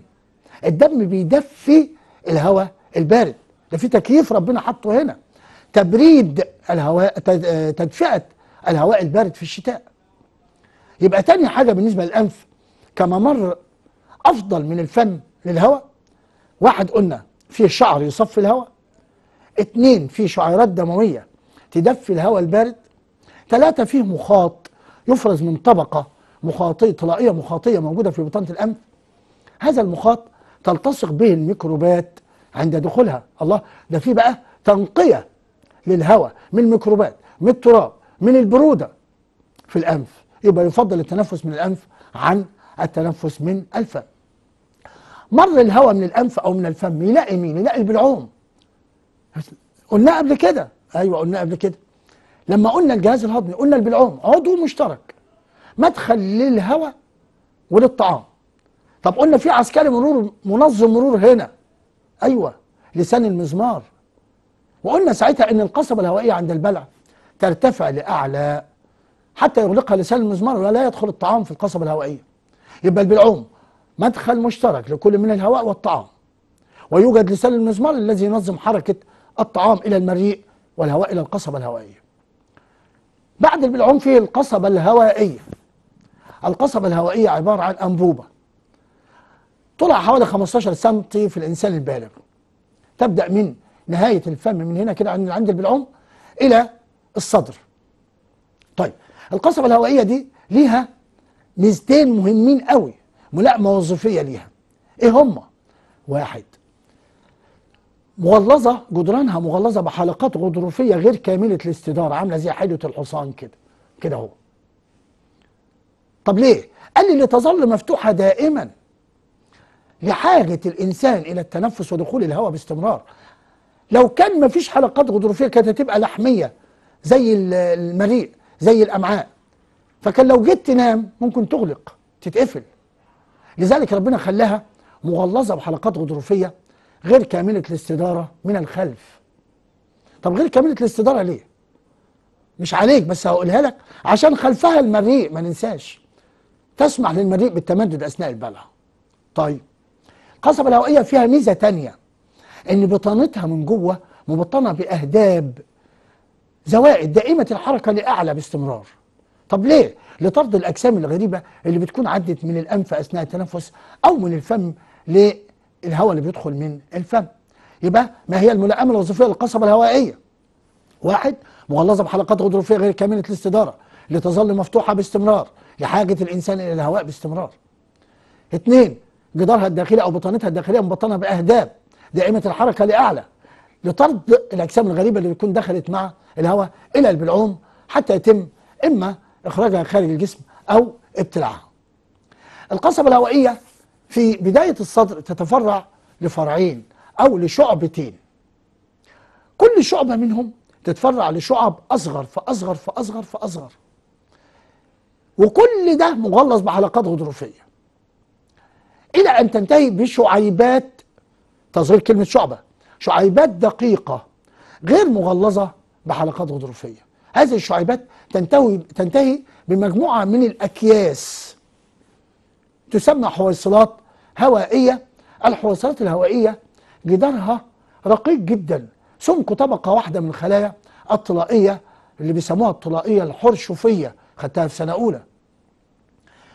الدم بيدفي الهواء البارد ده في تكييف ربنا حطه هنا تبريد الهواء تدفئة الهواء البارد في الشتاء يبقى تاني حاجة بالنسبة للأنف كممر أفضل من الفم للهواء واحد قلنا فيه شعر يصفي الهواء اتنين فيه شعيرات دموية تدفي الهواء البارد ثلاثة فيه مخاط يفرز من طبقة مخاطية طلائية مخاطية موجودة في بطانة الأنف هذا المخاط تلتصق به الميكروبات عند دخولها الله ده فيه بقى تنقية للهواء من الميكروبات من التراب من البروده في الانف يبقى يفضل التنفس من الانف عن التنفس من الفم مر الهواء من الانف او من الفم يلاقي مين يلاقي البلعوم قلنا قبل كده ايوه قلنا قبل كده لما قلنا الجهاز الهضمي قلنا البلعوم عضو مشترك مدخل للهواء وللطعام طب قلنا في عسكري مرور منظم مرور هنا ايوه لسان المزمار وقلنا ساعتها ان القصبة الهوائية عند البلع ترتفع لأعلى حتى يغلقها لسان المزمار ولا يدخل الطعام في القصبة الهوائية يبقى البلعوم مدخل مشترك لكل من الهواء والطعام ويوجد لسان المزمار الذي ينظم حركة الطعام إلى المريء والهواء إلى القصبة الهوائية بعد البلعوم فيه القصبة الهوائية القصبة الهوائية عبارة عن أنبوبة طلع حوالي 15 سم في الإنسان البالغ تبدأ من نهاية الفم من هنا كده عند البلعوم إلى الصدر طيب القصبة الهوائية دي ليها ميزتين مهمين قوي ملائمة وظيفية ليها إيه هما؟ واحد مغلظة جدرانها مغلظة بحلقات غضروفية غير كاملة الاستدارة عاملة زي حيدة الحصان كده كده اهو طب ليه؟ قال لي لتظل مفتوحة دائما لحاجة الإنسان إلى التنفس ودخول الهواء باستمرار لو كان مفيش حلقات غضروفيه كانت هتبقى لحميه زي المريء زي الامعاء فكان لو جيت تنام ممكن تغلق تتقفل لذلك ربنا خلاها مغلظه بحلقات غضروفيه غير كامله الاستداره من الخلف طب غير كامله الاستداره ليه مش عليك بس هقولها لك عشان خلفها المريء ما ننساش تسمح للمريء بالتمدد اثناء البلع طيب القصبه الهوائيه فيها ميزه ثانيه ان بطانتها من جوه مبطنه باهداب زوائد دائمه الحركه لاعلى باستمرار طب ليه لطرد الاجسام الغريبه اللي بتكون عدت من الانف اثناء التنفس او من الفم للهواء اللي بيدخل من الفم يبقى ما هي الملائمه الوظيفيه للقصبه الهوائيه واحد مغلظه بحلقات غضروفيه غير كامله الاستداره لتظل مفتوحه باستمرار لحاجه الانسان الى الهواء باستمرار اثنين جدارها الداخلي او بطانتها الداخليه مبطنه باهداب دائمه الحركه لاعلى لطرد الاجسام الغريبه اللي بتكون دخلت مع الهواء الى البلعوم حتى يتم اما اخراجها خارج الجسم او ابتلاعها. القصبه الهوائيه في بدايه الصدر تتفرع لفرعين او لشعبتين. كل شعبه منهم تتفرع لشعب اصغر فاصغر فاصغر فاصغر. وكل ده مغلظ بعلاقات غضروفيه. الى ان تنتهي بشعيبات تظهير كلمة شعبة شعيبات دقيقة غير مغلظة بحلقات غضروفية هذه الشعيبات تنتهي تنتهي بمجموعة من الأكياس تسمى حويصلات هوائية الحويصلات الهوائية جدارها رقيق جدا سمك طبقة واحدة من الخلايا الطلائية اللي بيسموها الطلائية الحرشوفية خدتها في سنة أولى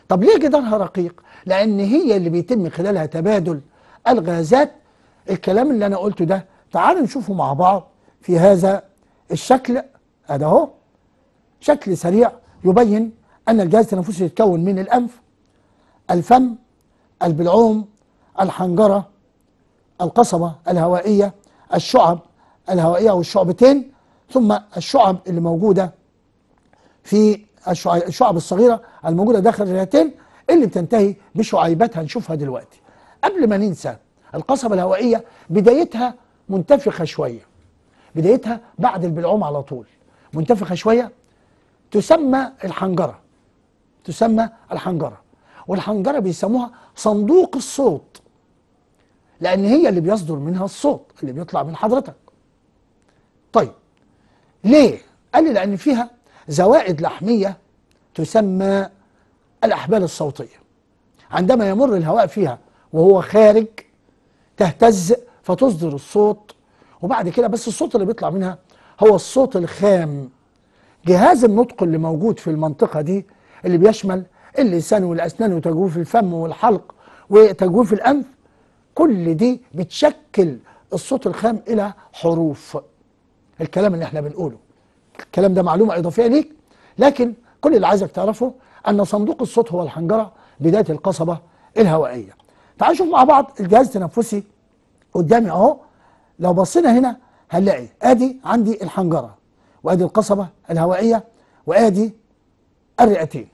طب ليه جدارها رقيق؟ لأن هي اللي بيتم خلالها تبادل الغازات الكلام اللي أنا قلته ده تعالوا نشوفه مع بعض في هذا الشكل هذا أهو شكل سريع يبين أن الجهاز التنفسي يتكون من الأنف الفم البلعوم الحنجرة القصبة الهوائية الشعب الهوائية والشعبتين ثم الشعب اللي موجودة في الشعب الصغيرة الموجودة داخل الرئتين اللي بتنتهي بشعيبات هنشوفها دلوقتي قبل ما ننسى القصبة الهوائية بدايتها منتفخة شوية بدايتها بعد البلعوم على طول منتفخة شوية تسمى الحنجرة تسمى الحنجرة والحنجرة بيسموها صندوق الصوت لأن هي اللي بيصدر منها الصوت اللي بيطلع من حضرتك طيب ليه؟ قال لي لأن فيها زوائد لحمية تسمى الأحبال الصوتية عندما يمر الهواء فيها وهو خارج تهتز فتصدر الصوت وبعد كده بس الصوت اللي بيطلع منها هو الصوت الخام جهاز النطق اللي موجود في المنطقة دي اللي بيشمل اللسان والأسنان وتجويف الفم والحلق وتجويف الأنف كل دي بتشكل الصوت الخام إلى حروف الكلام اللي احنا بنقوله الكلام ده معلومة إضافية ليك لكن كل اللي عايزك تعرفه أن صندوق الصوت هو الحنجرة بداية القصبة الهوائية تعالوا نشوف مع بعض الجهاز التنفسي قدامي اهو لو بصينا هنا هنلاقي ادي عندي الحنجره وادي القصبه الهوائيه وادي الرئتين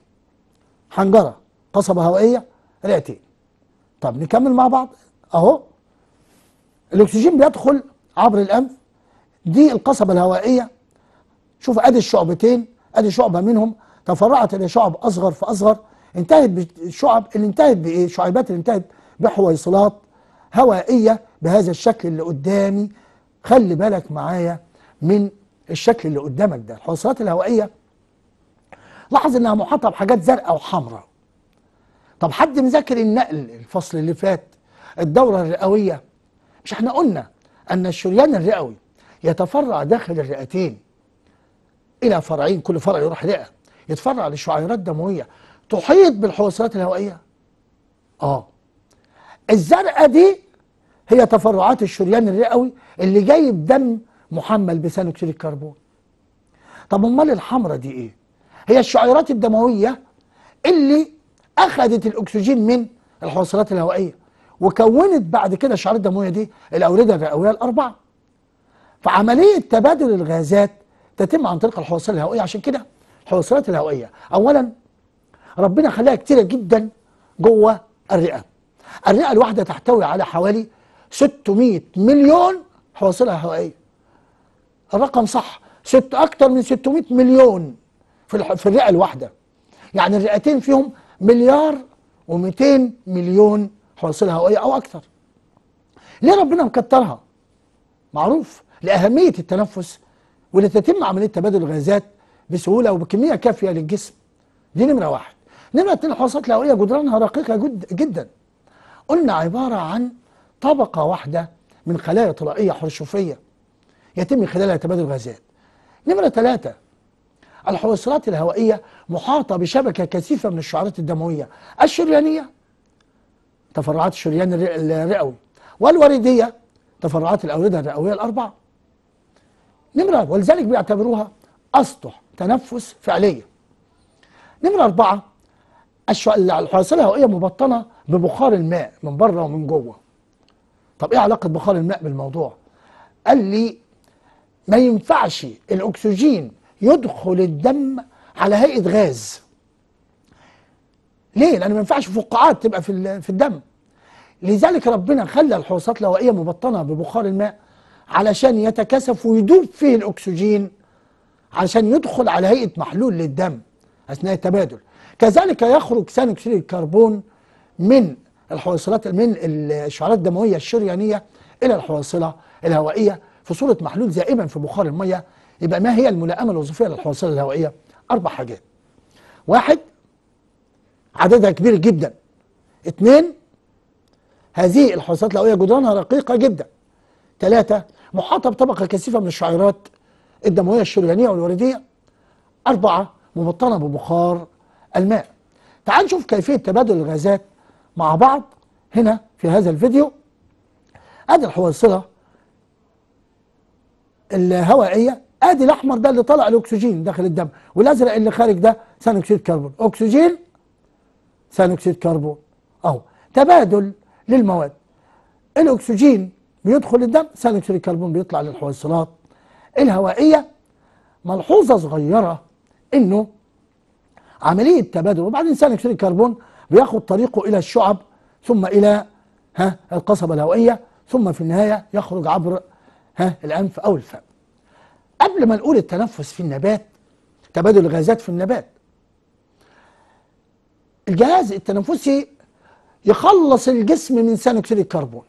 حنجره قصبه هوائيه رئتين طب نكمل مع بعض اهو الاكسجين بيدخل عبر الانف دي القصبه الهوائيه شوف ادي الشعبتين ادي شعبه منهم تفرعت الى شعب اصغر فاصغر انتهت بالشعب اللي انتهت بايه؟ شعيبات اللي انتهت بحويصلات هوائية بهذا الشكل اللي قدامي خلي بالك معايا من الشكل اللي قدامك ده الحويصلات الهوائية لاحظ انها محاطة بحاجات زرقاء وحمراء طب حد مذاكر النقل الفصل اللي فات الدورة الرئوية مش احنا قلنا ان الشريان الرئوي يتفرع داخل الرئتين الى فرعين كل فرع يروح رئه يتفرع لشعيرات دمويه تحيط بالحويصلات الهوائيه اه الزرقاء دي هي تفرعات الشريان الرئوي اللي جاي دم محمل بثاني اكسيد الكربون طب امال الحمراء دي ايه هي الشعيرات الدمويه اللي اخذت الاكسجين من الحوصلات الهوائيه وكونت بعد كده الشعيرات الدمويه دي الاورده الرئويه الاربعه فعمليه تبادل الغازات تتم عن طريق الحوصلات الهوائيه عشان كده الحوصلات الهوائيه اولا ربنا خلاها كتيره جدا جوه الرئه الرئة الواحدة تحتوي على حوالي 600 مليون حواصلها هوائية الرقم صح ست أكتر من 600 مليون في, في الرئة الواحدة يعني الرئتين فيهم مليار و200 مليون حواصلها هوائية أو أكثر ليه ربنا مكترها؟ معروف لأهمية التنفس ولتتم عملية تبادل الغازات بسهولة وبكمية كافية للجسم دي نمرة واحد نمرة اتنين الحواصلات الهوائية جدرانها رقيقة جد جدا قلنا عبارة عن طبقة واحدة من خلايا طلائية حرشوفية يتم خلالها تبادل الغازات نمرة ثلاثة الحويصلات الهوائية محاطة بشبكة كثيفة من الشعيرات الدموية الشريانية تفرعات الشريان الرئوي والوريدية تفرعات الأوردة الرئوية الأربعة نمرة ولذلك بيعتبروها أسطح تنفس فعلية نمرة أربعة الحويصلة الهوائية مبطنة ببخار الماء من بره ومن جوه طب ايه علاقه بخار الماء بالموضوع قال لي ما ينفعش الاكسجين يدخل الدم على هيئه غاز ليه لان ما ينفعش فقاعات تبقى في في الدم لذلك ربنا خلى الحوصات الهوائيه مبطنه ببخار الماء علشان يتكثف ويدوب فيه الاكسجين علشان يدخل على هيئه محلول للدم اثناء التبادل كذلك يخرج ثاني اكسيد الكربون من الحويصلات من الشعلات الدمويه الشريانيه الى الحويصله الهوائيه في صوره محلول زائبا في بخار الميه يبقى ما هي الملائمه الوظيفيه للحويصله الهوائيه؟ اربع حاجات. واحد عددها كبير جدا. اثنين هذه الحويصلات الهوائيه جدرانها رقيقه جدا. ثلاثه محاطه بطبقه كثيفه من الشعيرات الدمويه الشريانيه والورديه. اربعه مبطنه ببخار الماء. تعال نشوف كيفيه تبادل الغازات مع بعض هنا في هذا الفيديو ادي الحويصله الهوائيه ادي الاحمر ده اللي طلع الاكسجين داخل الدم والازرق اللي خارج ده ثاني اكسيد كربون اكسجين ثاني اكسيد كربون اهو تبادل للمواد الاكسجين بيدخل الدم ثاني اكسيد الكربون بيطلع للحويصلات الهوائيه ملحوظه صغيره انه عمليه تبادل وبعدين ثاني اكسيد الكربون بياخد طريقه إلى الشعب ثم إلى ها القصبة الهوائية ثم في النهاية يخرج عبر ها الأنف أو الفم قبل ما نقول التنفس في النبات تبادل الغازات في النبات الجهاز التنفسي يخلص الجسم من ثاني اكسيد الكربون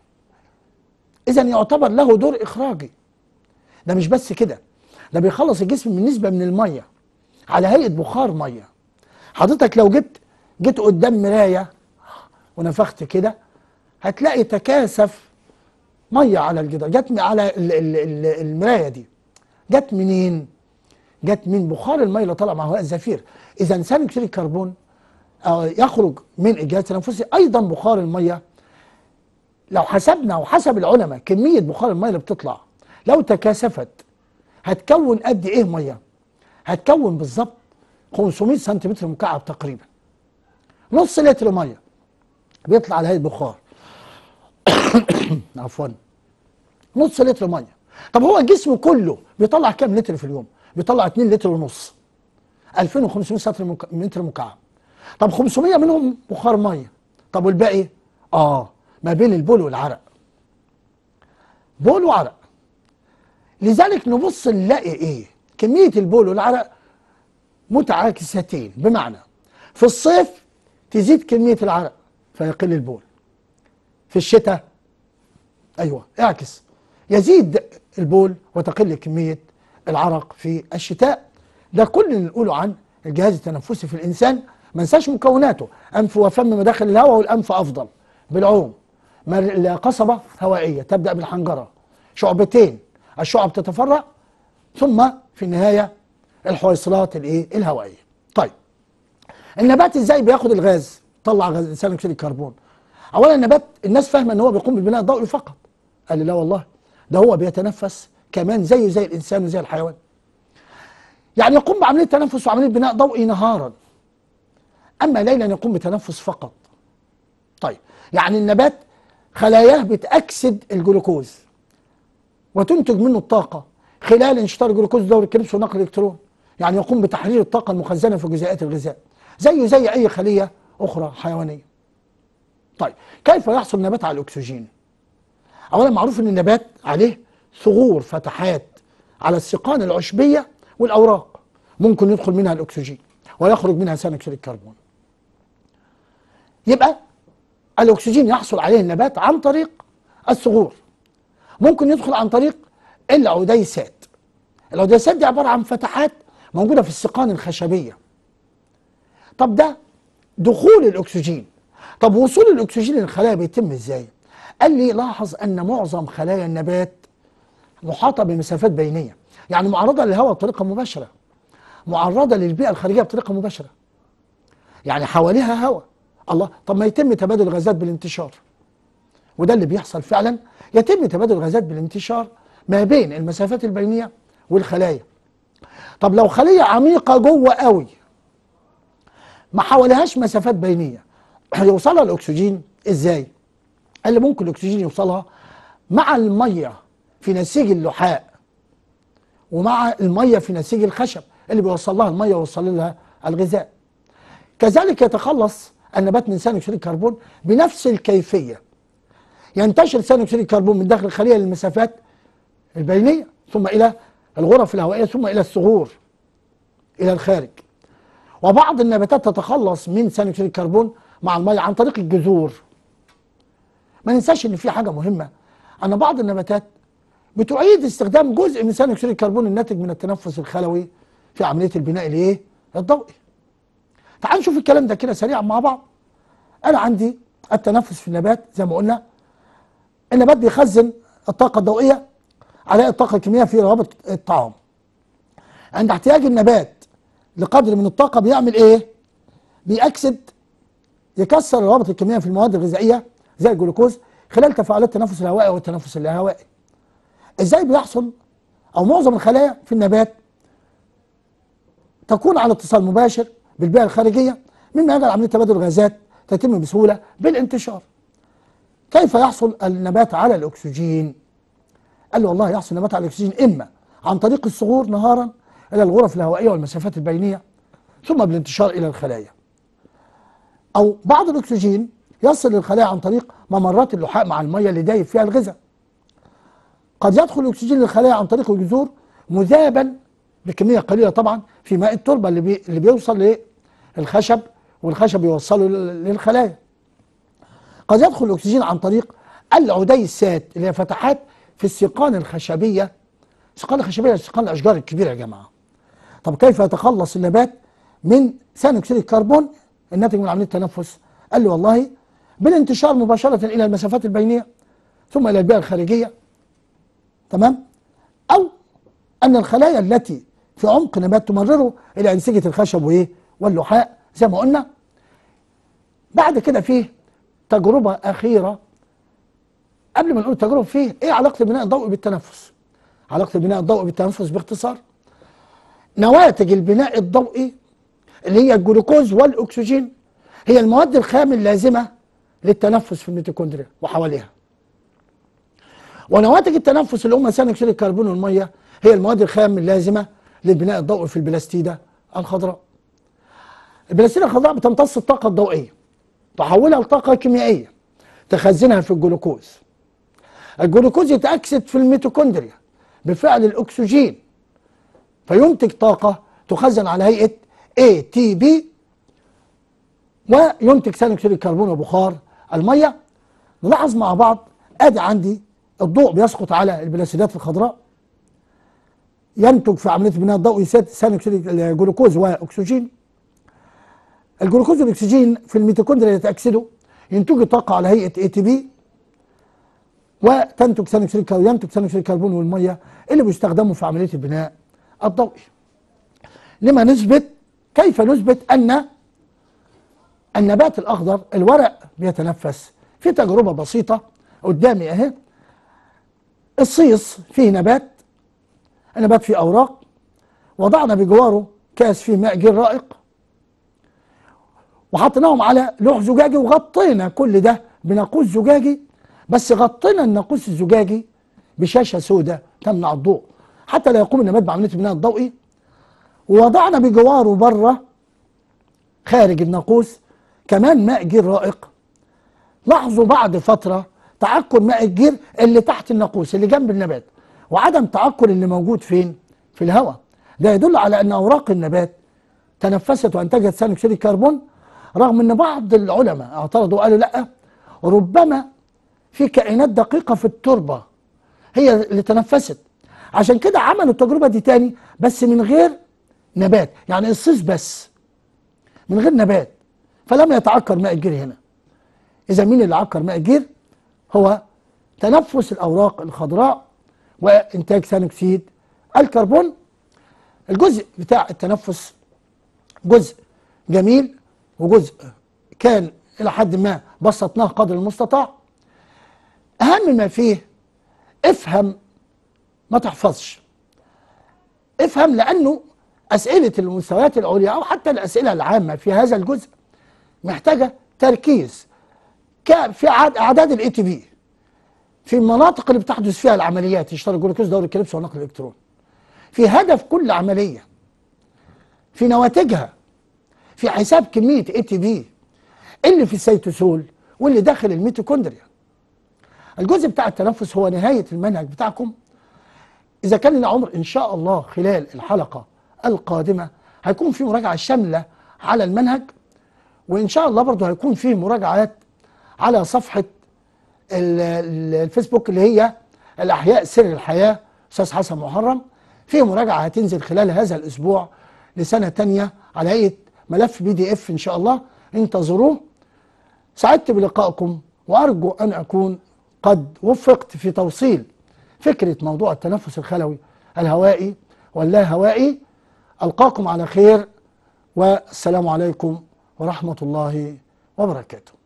اذا يعتبر له دور اخراجي ده مش بس كده ده بيخلص الجسم من نسبه من الميه على هيئه بخار ميه حضرتك لو جبت جيت قدام مراية ونفخت كده هتلاقي تكاسف مية على الجدار جت على المراية دي جت منين؟ جت من بخار المية اللي طالع مع هواء الزفير إذا ثاني أكسيد الكربون آه، يخرج من الجهاز التنفسي أيضا بخار المية لو حسبنا وحسب العلماء كمية بخار المية اللي بتطلع لو تكاثفت هتكون قد إيه مية؟ هتكون بالظبط 500 سنتيمتر مكعب تقريبا نص لتر ميه بيطلع على هيئه بخار <coughs> عفوا نص لتر ميه طب هو جسمه كله بيطلع كام لتر في اليوم بيطلع 2 لتر ونص 2500 سطر متر مكعب طب 500 منهم بخار ميه طب والباقي اه ما بين البول والعرق بول وعرق لذلك نبص نلاقي ايه كميه البول والعرق متعاكستين بمعنى في الصيف تزيد كمية العرق فيقل البول في الشتاء أيوة اعكس يزيد البول وتقل كمية العرق في الشتاء ده كل اللي نقوله عن الجهاز التنفسي في الإنسان ما ننساش مكوناته أنف وفم مداخل الهواء والأنف أفضل بالعوم قصبة هوائية تبدأ بالحنجرة شعبتين الشعب تتفرع ثم في النهاية الحويصلات الإيه الهوائية طيب النبات ازاي بياخد الغاز طلع غاز ثاني اكسيد الكربون اولا النبات الناس فاهمه ان هو بيقوم بالبناء الضوئي فقط قال لي لا والله ده هو بيتنفس كمان زيه زي الانسان وزي الحيوان يعني يقوم بعمليه تنفس وعمليه بناء ضوئي نهارا اما ليلا يقوم بتنفس فقط طيب يعني النبات خلاياه بتاكسد الجلوكوز وتنتج منه الطاقه خلال انشطار الجلوكوز دور الكبس ونقل الالكترون يعني يقوم بتحرير الطاقه المخزنه في جزيئات الغذاء زيه زي أي خلية أخرى حيوانية طيب كيف يحصل نبات على الأكسجين أولا معروف أن النبات عليه ثغور فتحات على السقان العشبية والأوراق ممكن يدخل منها الأكسجين ويخرج منها ثاني أكسيد الكربون يبقى الأكسجين يحصل عليه النبات عن طريق الثغور ممكن يدخل عن طريق العديسات العديسات دي عبارة عن فتحات موجودة في السقان الخشبية طب ده دخول الأكسجين طب وصول الأكسجين للخلايا بيتم إزاي؟ قال لي لاحظ أن معظم خلايا النبات محاطة بمسافات بينية يعني معرضة للهواء بطريقة مباشرة معرضة للبيئة الخارجية بطريقة مباشرة يعني حواليها هواء الله طب ما يتم تبادل الغازات بالانتشار وده اللي بيحصل فعلا يتم تبادل الغازات بالانتشار ما بين المسافات البينية والخلايا طب لو خلية عميقة جوه قوي ما حولهاش مسافات بينيه هيوصلها <clears throat> الاكسجين ازاي اللي ممكن الاكسجين يوصلها مع الميه في نسيج اللحاء ومع الميه في نسيج الخشب اللي بيوصل لها الميه ويوصل لها الغذاء كذلك يتخلص النبات من ثاني اكسيد الكربون بنفس الكيفيه ينتشر ثاني اكسيد الكربون من داخل الخليه للمسافات البينيه ثم الى الغرف الهوائيه ثم الى الثغور الى الخارج وبعض النباتات تتخلص من ثاني اكسيد الكربون مع الميه عن طريق الجذور ما ننساش ان في حاجه مهمه ان بعض النباتات بتعيد استخدام جزء من ثاني اكسيد الكربون الناتج من التنفس الخلوي في عمليه البناء الايه الضوئي تعال نشوف الكلام ده كده سريعا مع بعض انا عندي التنفس في النبات زي ما قلنا النبات بيخزن الطاقه الضوئيه على الطاقه الكيميائيه في روابط الطعام عند احتياج النبات لقدر من الطاقه بيعمل ايه؟ بيأكسد يكسر الروابط الكميه في المواد الغذائيه زي الجلوكوز خلال تفاعلات التنفس الهوائي والتنفس الهوائي. ازاي بيحصل او معظم الخلايا في النبات تكون على اتصال مباشر بالبيئه الخارجيه مما يجعل عمليه تبادل الغازات تتم بسهوله بالانتشار. كيف يحصل النبات على الاكسجين؟ قال له والله يحصل النبات على الاكسجين اما عن طريق الصغور نهارا إلى الغرف الهوائية والمسافات البينية ثم بالانتشار إلى الخلايا أو بعض الأكسجين يصل للخلايا عن طريق ممرات اللحاء مع المية اللي دايب فيها الغذاء قد يدخل الأكسجين للخلايا عن طريق الجذور مذابا بكمية قليلة طبعا في ماء التربة اللي, بي اللي بيوصل للخشب والخشب يوصله للخلايا قد يدخل الأكسجين عن طريق العديسات اللي هي فتحات في السيقان الخشبية السيقان الخشبية السيقان الأشجار الكبيرة يا جماعة طب كيف يتخلص النبات من ثاني اكسيد الكربون الناتج من عمليه التنفس قال لي والله بالانتشار مباشره الى المسافات البينيه ثم الى البيئه الخارجيه تمام او ان الخلايا التي في عمق نبات تمرره الى انسجه الخشب وايه واللحاء زي ما قلنا بعد كده فيه تجربه اخيره قبل ما نقول تجربه فيه ايه علاقه البناء الضوئي بالتنفس علاقه البناء الضوئي بالتنفس باختصار نواتج البناء الضوئي اللي هي الجلوكوز والاكسجين هي المواد الخام اللازمه للتنفس في الميتوكوندريا وحواليها ونواتج التنفس اللي هم ثاني اكسيد الكربون والميه هي المواد الخام اللازمه للبناء الضوئي في البلاستيده الخضراء البلاستيده الخضراء بتمتص الطاقه الضوئيه تحولها لطاقه كيميائيه تخزنها في الجلوكوز الجلوكوز يتاكسد في الميتوكوندريا بفعل الاكسجين فينتج طاقة تخزن على هيئة ATP وينتج ثاني أكسيد الكربون وبخار المية نلاحظ مع بعض أدي عندي الضوء بيسقط على البلاسيدات الخضراء ينتج في عملية بناء الضوء ثاني أكسيد الجلوكوز وأكسجين الجلوكوز والأكسجين في الميتوكوندريا يتأكسدوا ينتجوا طاقة على هيئة ATP وتنتج ثاني اكسيد ينتج ثاني اكسيد الكربون والميه اللي بيستخدموا في عمليه البناء الضوئي لما نثبت كيف نثبت أن النبات الأخضر الورق بيتنفس في تجربة بسيطة قدامي أهي الصيص فيه نبات النبات فيه أوراق وضعنا بجواره كاس فيه ماء جير رائق وحطيناهم على لوح زجاجي وغطينا كل ده بناقوس زجاجي بس غطينا الناقوس الزجاجي بشاشه سوداء تمنع الضوء حتى لا يقوم النبات بعملية البناء الضوئي ووضعنا بجواره بره خارج الناقوس كمان ماء جير رائق لاحظوا بعد فترة تعقل ماء الجير اللي تحت الناقوس اللي جنب النبات وعدم تعقل اللي موجود فين؟ في الهواء ده يدل على أن أوراق النبات تنفست وأنتجت ثاني أكسيد الكربون رغم أن بعض العلماء اعترضوا وقالوا لأ ربما في كائنات دقيقة في التربة هي اللي تنفست عشان كده عملوا التجربه دي تاني بس من غير نبات يعني الصيص بس من غير نبات فلم يتعكر ماء الجير هنا اذا مين اللي عكر ماء الجير هو تنفس الاوراق الخضراء وانتاج ثاني اكسيد الكربون الجزء بتاع التنفس جزء جميل وجزء كان الى حد ما بسطناه قدر المستطاع اهم ما فيه افهم ما تحفظش افهم لأنه أسئلة المستويات العليا أو حتى الأسئلة العامة في هذا الجزء محتاجة تركيز في أعداد الاي تي بي في المناطق اللي بتحدث فيها العمليات اشتراك جلوكوز دوري الكلبس ونقل الالكترون في هدف كل عمليه في نواتجها في حساب كميه اي تي بي اللي في السيتوسول واللي داخل الميتوكوندريا الجزء بتاع التنفس هو نهايه المنهج بتاعكم إذا كان لنا عمر إن شاء الله خلال الحلقة القادمة هيكون في مراجعة شاملة على المنهج وإن شاء الله برضه هيكون في مراجعات على صفحة الفيسبوك اللي هي الأحياء سر الحياة أستاذ حسن محرم في مراجعة هتنزل خلال هذا الأسبوع لسنة تانية على هيئة ملف بي دي إف إن شاء الله انتظروه سعدت بلقائكم وأرجو أن أكون قد وفقت في توصيل فكرة موضوع التنفس الخلوي الهوائي واللا هوائي ألقاكم على خير والسلام عليكم ورحمة الله وبركاته